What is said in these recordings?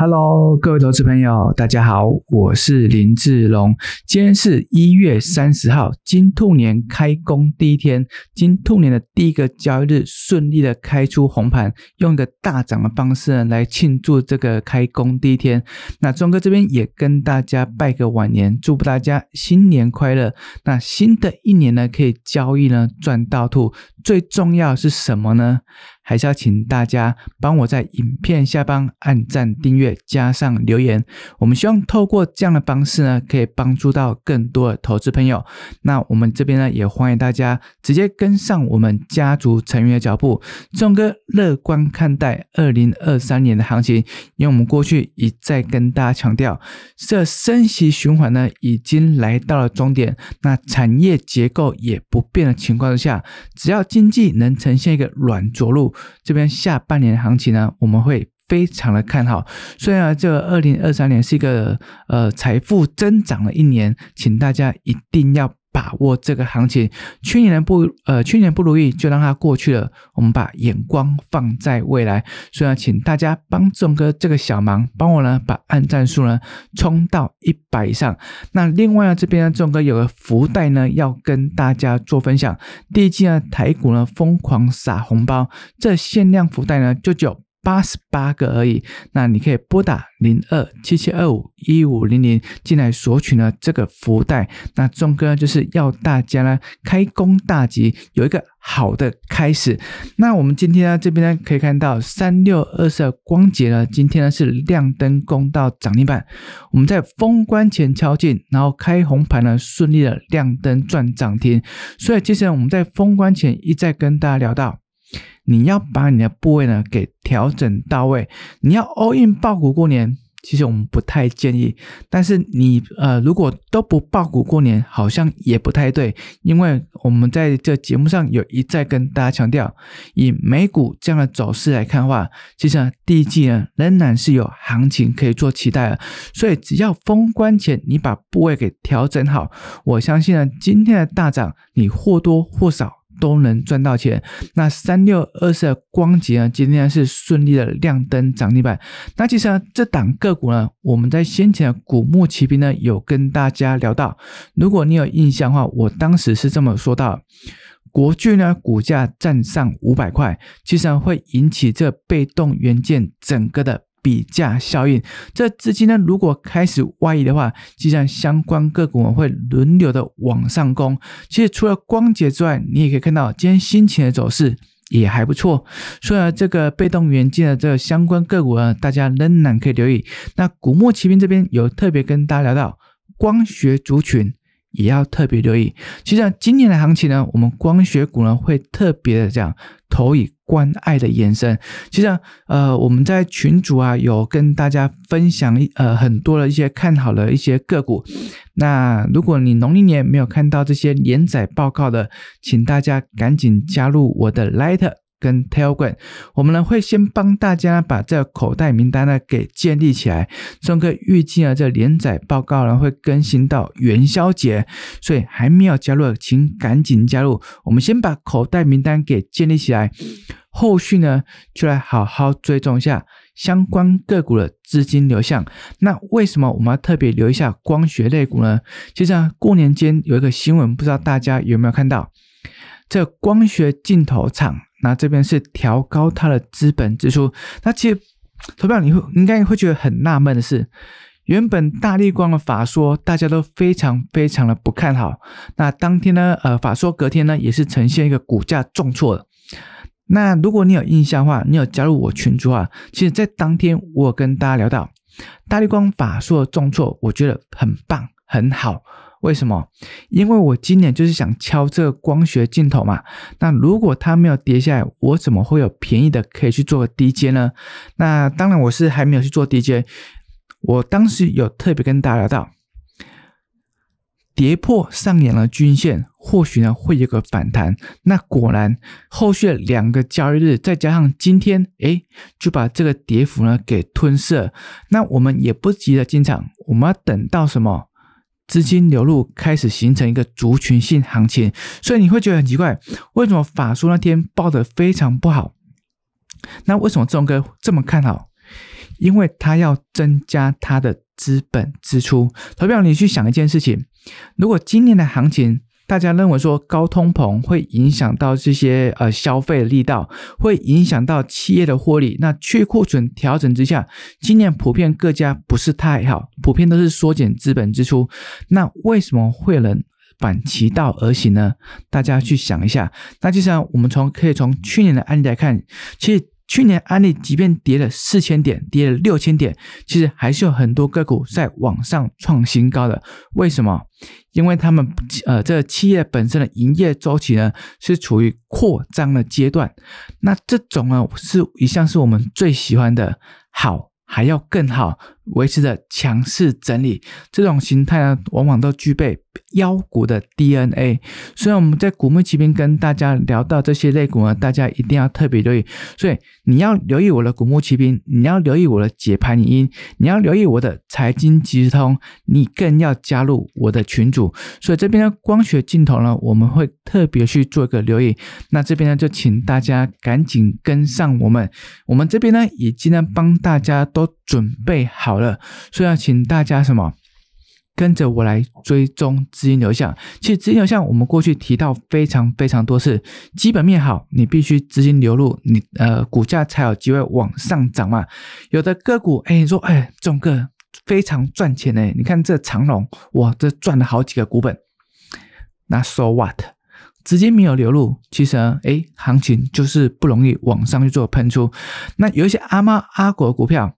Hello，各位投资朋友，大家好，我是林志龙。今天是一月三十号，金兔年开工第一天，金兔年的第一个交易日顺利的开出红盘，用一个大涨的方式来庆祝这个开工第一天。那庄哥这边也跟大家拜个晚年，祝福大家新年快乐。那新的一年呢，可以交易呢赚到兔。最重要是什么呢？还是要请大家帮我在影片下方按赞、订阅，加上留言。我们希望透过这样的方式呢，可以帮助到更多的投资朋友。那我们这边呢，也欢迎大家直接跟上我们家族成员的脚步。众哥乐观看待二零二三年的行情，因为我们过去一再跟大家强调，这升息循环呢已经来到了终点。那产业结构也不变的情况之下，只要进经济能呈现一个软着陆，这边下半年行情呢，我们会非常的看好。虽然这二零二三年是一个呃财富增长的一年，请大家一定要。把握这个行情，去年的不呃去年不如意就让它过去了。我们把眼光放在未来。所以呢，请大家帮众哥这个小忙，帮我呢把按赞数呢冲到一百以上。那另外呢，这边呢众哥有个福袋呢要跟大家做分享。第一季呢台股呢疯狂撒红包，这限量福袋呢就九。八十八个而已，那你可以拨打零二七七二五一五零零进来索取呢这个福袋。那钟哥就是要大家呢开工大吉，有一个好的开始。那我们今天呢这边呢可以看到三六二色光节呢，今天呢是亮灯攻到涨停板。我们在封关前敲进，然后开红盘呢顺利的亮灯赚涨停。所以接下来我们在封关前一再跟大家聊到。你要把你的部位呢给调整到位，你要 all in 爆股过年，其实我们不太建议。但是你呃，如果都不爆股过年，好像也不太对，因为我们在这节目上有一再跟大家强调，以美股这样的走势来看的话，其实呢，第一季呢仍然是有行情可以做期待的。所以只要封关前你把部位给调整好，我相信呢，今天的大涨你或多或少。都能赚到钱。那三六二的光洁呢？今天是顺利的亮灯涨停板。那其实呢，这档个股呢，我们在先前的《古墓奇兵》呢有跟大家聊到。如果你有印象的话，我当时是这么说到：国巨呢，股价站上五百块，其实会引起这被动元件整个的。比价效应，这资金呢，如果开始外移的话，就像相关个股会轮流的往上攻。其实除了光洁之外，你也可以看到今天心情的走势也还不错。所以这个被动元件的这个相关个股呢，大家仍然可以留意。那古墨奇兵这边有特别跟大家聊到光学族群。也要特别留意。其实今年的行情呢，我们光学股呢会特别的这样投以关爱的眼神。其实呃，我们在群主啊有跟大家分享一呃很多的一些看好的一些个股。那如果你农历年没有看到这些连载报告的，请大家赶紧加入我的 Light。跟 Tailgun，我们呢会先帮大家把这口袋名单呢给建立起来。钟哥预计啊，这连载报告呢会更新到元宵节，所以还没有加入，请赶紧加入。我们先把口袋名单给建立起来，后续呢就来好好追踪一下相关个股的资金流向。那为什么我们要特别留一下光学类股呢？其实过年间有一个新闻，不知道大家有没有看到，这光学镜头厂。那这边是调高它的资本支出。那其实，投票你会应该会觉得很纳闷的是，原本大立光的法说大家都非常非常的不看好。那当天呢，呃，法说隔天呢也是呈现一个股价重挫的。那如果你有印象的话，你有加入我群组啊？其实，在当天我跟大家聊到大立光法说的重挫，我觉得很棒，很好。为什么？因为我今年就是想敲这个光学镜头嘛。那如果它没有跌下来，我怎么会有便宜的可以去做个 DJ 呢？那当然，我是还没有去做 DJ。我当时有特别跟大家到，跌破上扬的均线，或许呢会有个反弹。那果然，后续两个交易日再加上今天，哎，就把这个跌幅呢给吞噬。那我们也不急着进场，我们要等到什么？资金流入开始形成一个族群性行情，所以你会觉得很奇怪，为什么法叔那天报的非常不好？那为什么众哥这么看好？因为他要增加他的资本支出。投票，你去想一件事情：如果今年的行情。大家认为说高通膨会影响到这些呃消费力道，会影响到企业的获利。那去库存调整之下，今年普遍各家不是太好，普遍都是缩减资本支出。那为什么会能反其道而行呢？大家去想一下。那就像我们从可以从去年的案例来看，其实。去年安利即便跌了四千点，跌了六千点，其实还是有很多个股在网上创新高的。为什么？因为他们呃，这企业本身的营业周期呢，是处于扩张的阶段。那这种呢是一项是我们最喜欢的，好还要更好。维持着强势整理，这种形态呢，往往都具备妖股的 DNA。所以我们在《古墓奇兵》跟大家聊到这些类股呢，大家一定要特别留意。所以你要留意我的《古墓奇兵》，你要留意我的解盘语音，你要留意我的财经即时通，你更要加入我的群组。所以这边的光学镜头呢，我们会特别去做一个留意。那这边呢，就请大家赶紧跟上我们。我们这边呢，已经呢帮大家都准备好。好了，所以要请大家什么跟着我来追踪资金流向。其实资金流向，我们过去提到非常非常多次，基本面好，你必须资金流入，你呃股价才有机会往上涨嘛。有的个股，哎，你说哎，众个非常赚钱诶，你看这长龙，哇，这赚了好几个股本。那 So what？资金没有流入，其实哎，行情就是不容易往上去做喷出。那有一些阿猫阿狗的股票，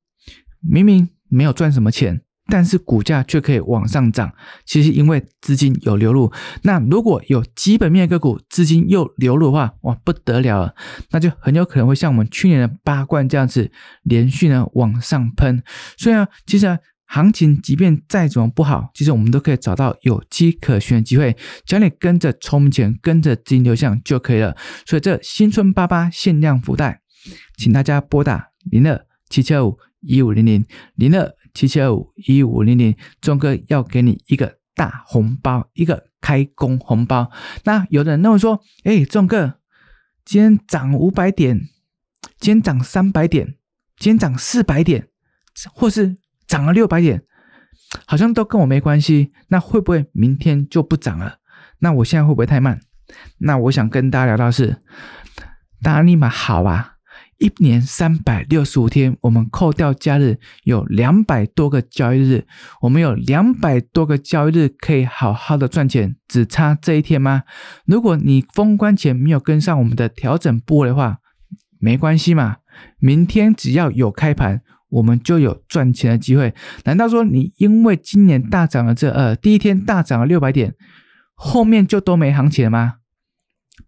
明明。没有赚什么钱，但是股价却可以往上涨，其实因为资金有流入。那如果有基本面个股资金又流入的话，哇，不得了了，那就很有可能会像我们去年的八冠这样子，连续呢往上喷。所以啊，其实啊，行情即便再怎么不好，其实我们都可以找到有机可循的机会，只要你跟着充钱，跟着资金流向就可以了。所以这新春八八限量福袋，请大家拨打零二七七二五。一五零零零二七七二五一五零零，壮哥要给你一个大红包，一个开工红包。那有的人那么说，哎，壮哥，今天涨五百点，今天涨三百点，今天涨四百点，或是涨了六百点，好像都跟我没关系。那会不会明天就不涨了？那我现在会不会太慢？那我想跟大家聊到是，大家立马好啊，一年三百六十五天，我们扣掉假日，有两百多个交易日，我们有两百多个交易日可以好好的赚钱，只差这一天吗？如果你封关前没有跟上我们的调整波的话，没关系嘛。明天只要有开盘，我们就有赚钱的机会。难道说你因为今年大涨了这二第一天大涨了六百点，后面就都没行情了吗？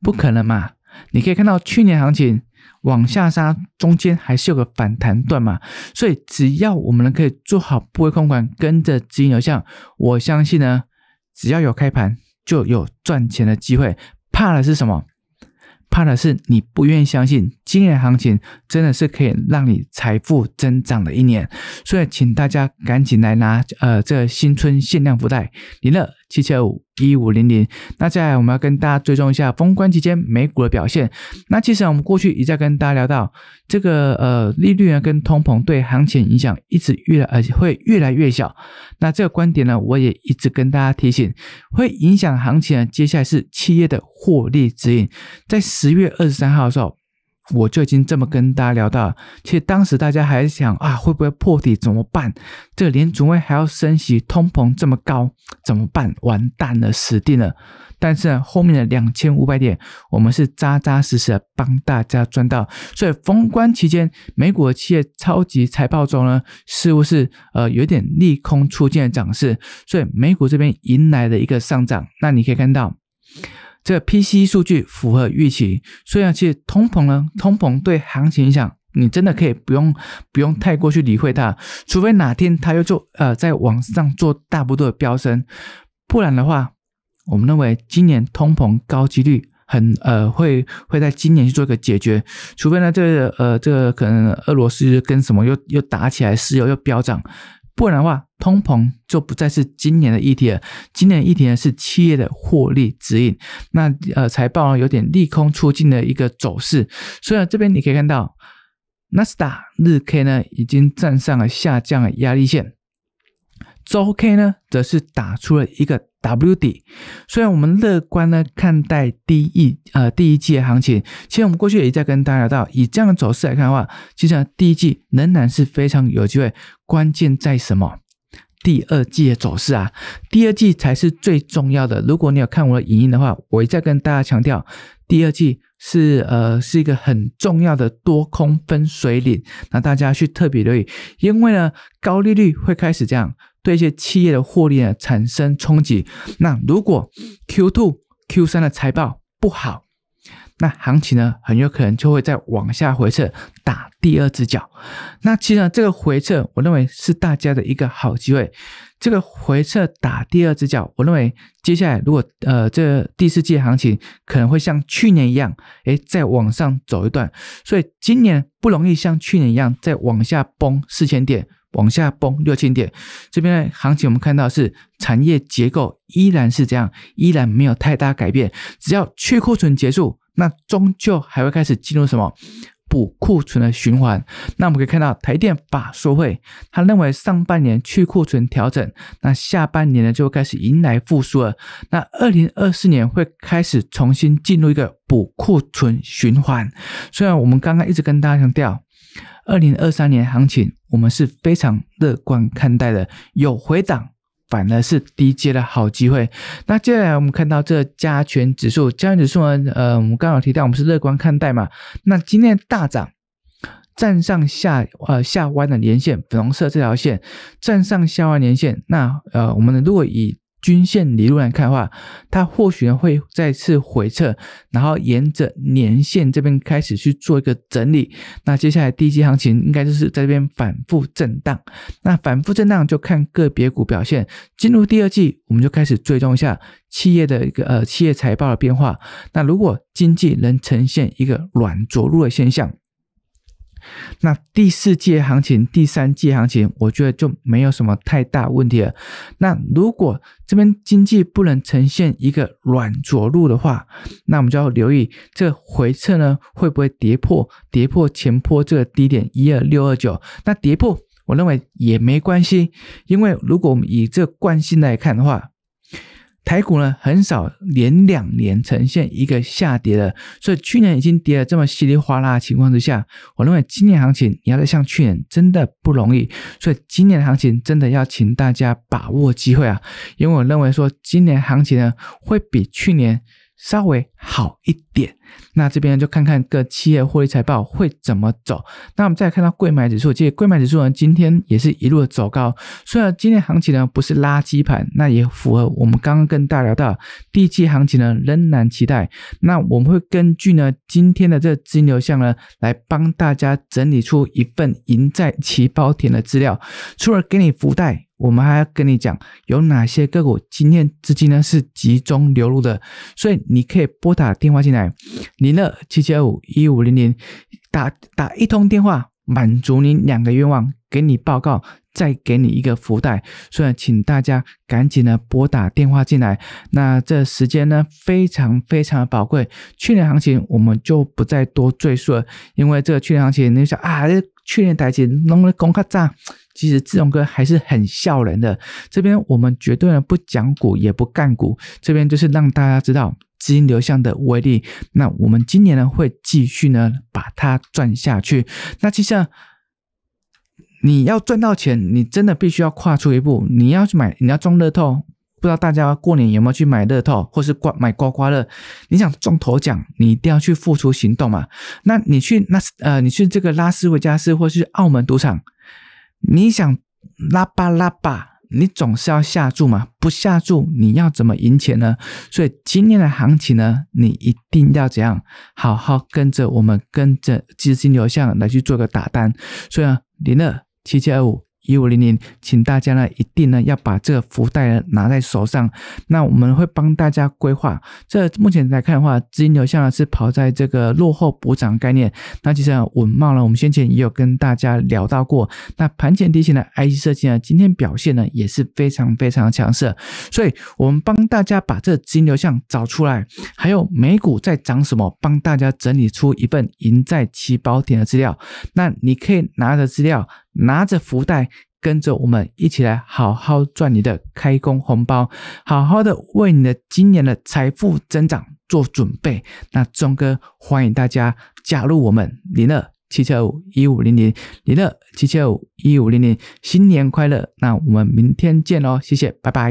不可能嘛！你可以看到去年行情。往下杀，中间还是有个反弹段嘛，所以只要我们能可以做好波位控管，跟着资金流向，我相信呢，只要有开盘就有赚钱的机会。怕的是什么？怕的是你不愿意相信，今年行情真的是可以让你财富增长的一年，所以请大家赶紧来拿，呃，这新春限量福袋，你乐。七七二五一五零零，那接下来我们要跟大家追踪一下封关期间美股的表现。那其实我们过去一再跟大家聊到，这个呃利率呢跟通膨对行情影响一直越来而且会越来越小。那这个观点呢，我也一直跟大家提醒，会影响行情呢。接下来是企业的获利指引，在十月二十三号的时候。我最近这么跟大家聊到，其实当时大家还想啊，会不会破底怎么办？这个联储会还要升息，通膨这么高怎么办？完蛋了，死定了！但是呢，后面的两千五百点，我们是扎扎实实的帮大家赚到。所以封关期间，美股的企业超级财报中呢，似乎是呃有点利空出进的涨势，所以美股这边迎来的一个上涨。那你可以看到。这个 P C 数据符合预期，虽然其实通膨呢，通膨对行情影响，你真的可以不用不用太过去理会它，除非哪天它又做呃在往上做大幅度的飙升，不然的话，我们认为今年通膨高几率很呃会会在今年去做一个解决，除非呢这呃这个可能俄罗斯跟什么又又打起来，石油又飙涨。不然的话，通膨就不再是今年的议题了。今年的议题呢是企业的获利指引。那呃，财报呢有点利空出尽的一个走势。所以这边你可以看到，纳斯达日 K 呢已经站上了下降压力线。周 K 呢，则是打出了一个 W 底，虽然我们乐观的看待第一呃第一季的行情，其实我们过去也在跟大家聊到，以这样的走势来看的话，其实第一季仍然是非常有机会，关键在什么？第二季的走势啊，第二季才是最重要的。如果你有看我的影音的话，我一再跟大家强调，第二季。是呃，是一个很重要的多空分水岭，那大家去特别留意，因为呢，高利率会开始这样对一些企业的获利呢产生冲击。那如果 Q two Q 三的财报不好。那行情呢，很有可能就会再往下回撤，打第二只脚。那其实呢，这个回撤，我认为是大家的一个好机会。这个回撤打第二只脚，我认为接下来如果呃这第四季行情可能会像去年一样，哎，再往上走一段，所以今年不容易像去年一样再往下崩四千点，往下崩六千点。这边的行情我们看到是产业结构依然是这样，依然没有太大改变，只要去库存结束。那终究还会开始进入什么补库存的循环？那我们可以看到台电法说会，他认为上半年去库存调整，那下半年呢就会开始迎来复苏了。那二零二四年会开始重新进入一个补库存循环。虽然我们刚刚一直跟大家强调，二零二三年行情我们是非常乐观看待的，有回档。反而是低阶的好机会。那接下来我们看到这加权指数，加权指数呢，呃，我们刚好提到我们是乐观看待嘛。那今天大涨，站上下呃下弯的连线，粉红色这条线，站上下弯连线。那呃，我们如果以均线理论来看的话，它或许会再次回撤，然后沿着年线这边开始去做一个整理。那接下来第一季行情应该就是在这边反复震荡。那反复震荡就看个别股表现。进入第二季，我们就开始追踪一下企业的一个呃企业财报的变化。那如果经济能呈现一个软着陆的现象。那第四季行情、第三季行情，我觉得就没有什么太大问题了。那如果这边经济不能呈现一个软着陆的话，那我们就要留意这回撤呢会不会跌破跌破前坡这个低点一二六二九。那跌破，我认为也没关系，因为如果我们以这惯性来看的话。台股呢，很少连两年呈现一个下跌的，所以去年已经跌了这么稀里哗啦的情况之下，我认为今年行情你要再像去年真的不容易，所以今年行情真的要请大家把握机会啊，因为我认为说今年行情呢会比去年。稍微好一点，那这边就看看各企业获利财报会怎么走。那我们再看到贵买指数，其实贵买指数呢今天也是一路的走高。虽然今天行情呢不是垃圾盘，那也符合我们刚刚跟大家聊到，一级行情呢仍然期待。那我们会根据呢今天的这资金流向呢，来帮大家整理出一份赢在起跑点的资料，除了给你福袋。我们还要跟你讲有哪些个股今天资金呢是集中流入的，所以你可以拨打电话进来，零二七七二五一五零零，打打一通电话，满足您两个愿望，给你报告，再给你一个福袋。所以，请大家赶紧呢拨打电话进来，那这时间呢非常非常的宝贵。去年行情我们就不再多赘述了，因为这个去年行情你想啊去年台积弄了光咔炸，其实志龙哥还是很笑人的。这边我们绝对呢不讲股，也不干股，这边就是让大家知道资金流向的威力。那我们今年呢会继续呢把它赚下去。那其实你要赚到钱，你真的必须要跨出一步，你要去买，你要中乐透。不知道大家过年有没有去买乐透，或是刮买刮刮乐？你想中头奖，你一定要去付出行动嘛。那你去那呃，你去这个拉斯维加斯或是澳门赌场，你想拉吧拉吧，你总是要下注嘛。不下注，你要怎么赢钱呢？所以今年的行情呢，你一定要怎样好好跟着我们，跟着资金流向来去做个打单。所以啊，零二七七二五。一五零零，请大家呢一定呢要把这个福袋呢拿在手上。那我们会帮大家规划。这目前来看的话，资金流向呢是跑在这个落后补涨概念。那其实稳茂呢，我们先前也有跟大家聊到过。那盘前提醒的 I C 设计呢，今天表现呢也是非常非常强势。所以我们帮大家把这资金流向找出来，还有美股在涨什么，帮大家整理出一份赢在起跑点的资料。那你可以拿着资料。拿着福袋，跟着我们一起来好好赚你的开工红包，好好的为你的今年的财富增长做准备。那钟哥欢迎大家加入我们，零二七七五一五零零，零二七七五一五零零，新年快乐！那我们明天见喽，谢谢，拜拜。